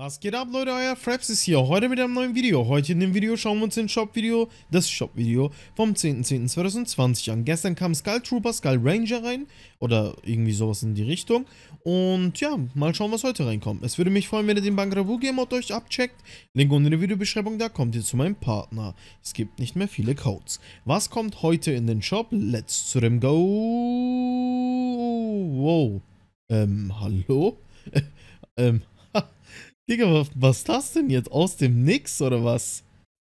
Was geht ab Leute, euer Fraps ist hier, heute mit einem neuen Video. Heute in dem Video schauen wir uns den Shop-Video, das Shop-Video vom 10.10.2020 an. Gestern kam Skull Trooper, Skull Ranger rein oder irgendwie sowas in die Richtung. Und ja, mal schauen, was heute reinkommt. Es würde mich freuen, wenn ihr den Bankrabu-Game-Mod euch abcheckt. Link unten in der Videobeschreibung, da kommt ihr zu meinem Partner. Es gibt nicht mehr viele Codes. Was kommt heute in den Shop? Let's zu dem Go... Wow. Ähm, hallo? ähm, Digga, was ist das denn jetzt? Aus dem Nix oder was?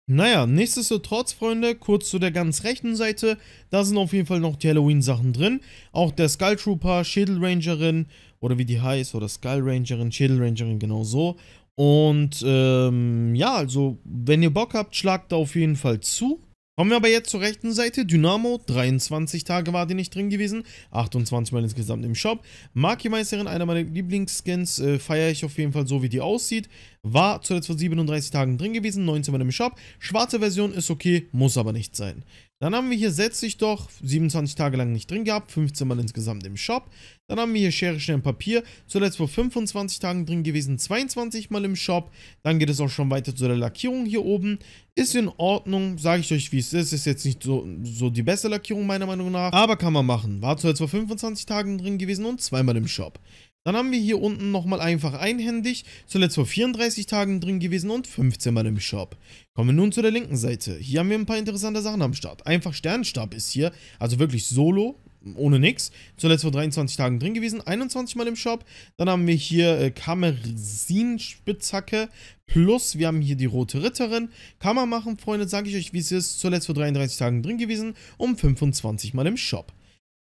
Naja, nichtsdestotrotz, Freunde, kurz zu der ganz rechten Seite. Da sind auf jeden Fall noch die Halloween-Sachen drin. Auch der Skull Trooper, Schädel Rangerin oder wie die heißt, oder Skull Rangerin, Schädel Rangerin, genau so. Und ähm, ja, also wenn ihr Bock habt, schlagt da auf jeden Fall zu. Kommen wir aber jetzt zur rechten Seite. Dynamo, 23 Tage war die nicht drin gewesen. 28 Mal insgesamt im Shop. Maki Meisterin, einer meiner Lieblingsskins, äh, feiere ich auf jeden Fall so, wie die aussieht. War zuletzt vor 37 Tagen drin gewesen, 19 Mal im Shop. Schwarze Version ist okay, muss aber nicht sein. Dann haben wir hier Setz dich doch, 27 Tage lang nicht drin gehabt, 15 Mal insgesamt im Shop. Dann haben wir hier Schere, Schnell, Papier, zuletzt vor 25 Tagen drin gewesen, 22 Mal im Shop. Dann geht es auch schon weiter zu der Lackierung hier oben. Ist in Ordnung, sage ich euch wie es ist, ist jetzt nicht so, so die beste Lackierung meiner Meinung nach, aber kann man machen. War zuletzt vor 25 Tagen drin gewesen und zweimal im Shop. Dann haben wir hier unten nochmal einfach einhändig, zuletzt vor 34 Tagen drin gewesen und 15 Mal im Shop. Kommen wir nun zu der linken Seite. Hier haben wir ein paar interessante Sachen am Start. Einfach Sternstab ist hier, also wirklich solo, ohne nix. Zuletzt vor 23 Tagen drin gewesen, 21 Mal im Shop. Dann haben wir hier äh, Kamersin-Spitzhacke plus wir haben hier die Rote Ritterin. Kann man machen, Freunde, sage ich euch, wie es ist. Zuletzt vor 33 Tagen drin gewesen, um 25 Mal im Shop.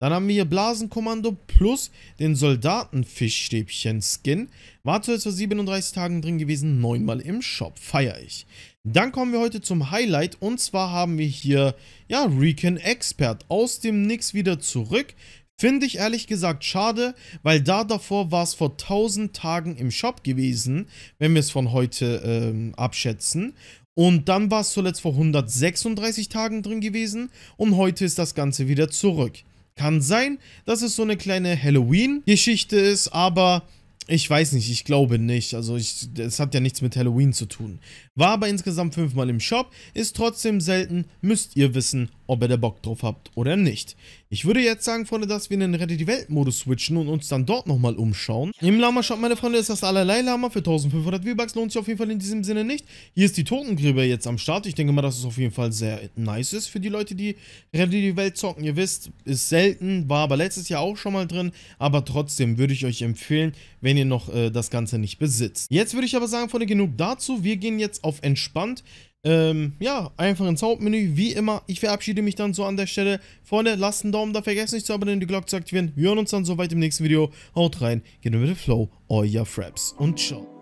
Dann haben wir hier Blasenkommando plus den Soldatenfischstäbchen-Skin. War zuletzt vor 37 Tagen drin gewesen, neunmal im Shop. Feier ich. Dann kommen wir heute zum Highlight und zwar haben wir hier, ja, Recon Expert. Aus dem Nix wieder zurück. Finde ich ehrlich gesagt schade, weil da davor war es vor 1000 Tagen im Shop gewesen, wenn wir es von heute ähm, abschätzen. Und dann war es zuletzt vor 136 Tagen drin gewesen und heute ist das Ganze wieder zurück. Kann sein, dass es so eine kleine Halloween-Geschichte ist, aber ich weiß nicht, ich glaube nicht. Also es hat ja nichts mit Halloween zu tun. War aber insgesamt fünfmal im Shop, ist trotzdem selten, müsst ihr wissen ob ihr da Bock drauf habt oder nicht. Ich würde jetzt sagen, Freunde, dass wir in den Rette die Welt-Modus switchen und uns dann dort nochmal umschauen. Im Lama-Shop, meine Freunde, ist das allerlei Lama für 1500 V-Bucks. Lohnt sich auf jeden Fall in diesem Sinne nicht. Hier ist die Totengräber jetzt am Start. Ich denke mal, dass es auf jeden Fall sehr nice ist für die Leute, die Rette die Welt zocken. Ihr wisst, ist selten, war aber letztes Jahr auch schon mal drin. Aber trotzdem würde ich euch empfehlen, wenn ihr noch äh, das Ganze nicht besitzt. Jetzt würde ich aber sagen, Freunde, genug dazu. Wir gehen jetzt auf entspannt. Ähm, ja, einfach ins Hauptmenü, wie immer. Ich verabschiede mich dann so an der Stelle. Freunde, lasst einen Daumen da, vergesst nicht zu abonnieren, die Glocke zu aktivieren. Wir hören uns dann soweit im nächsten Video. Haut rein, geht mit dem Flow, euer Fraps und ciao.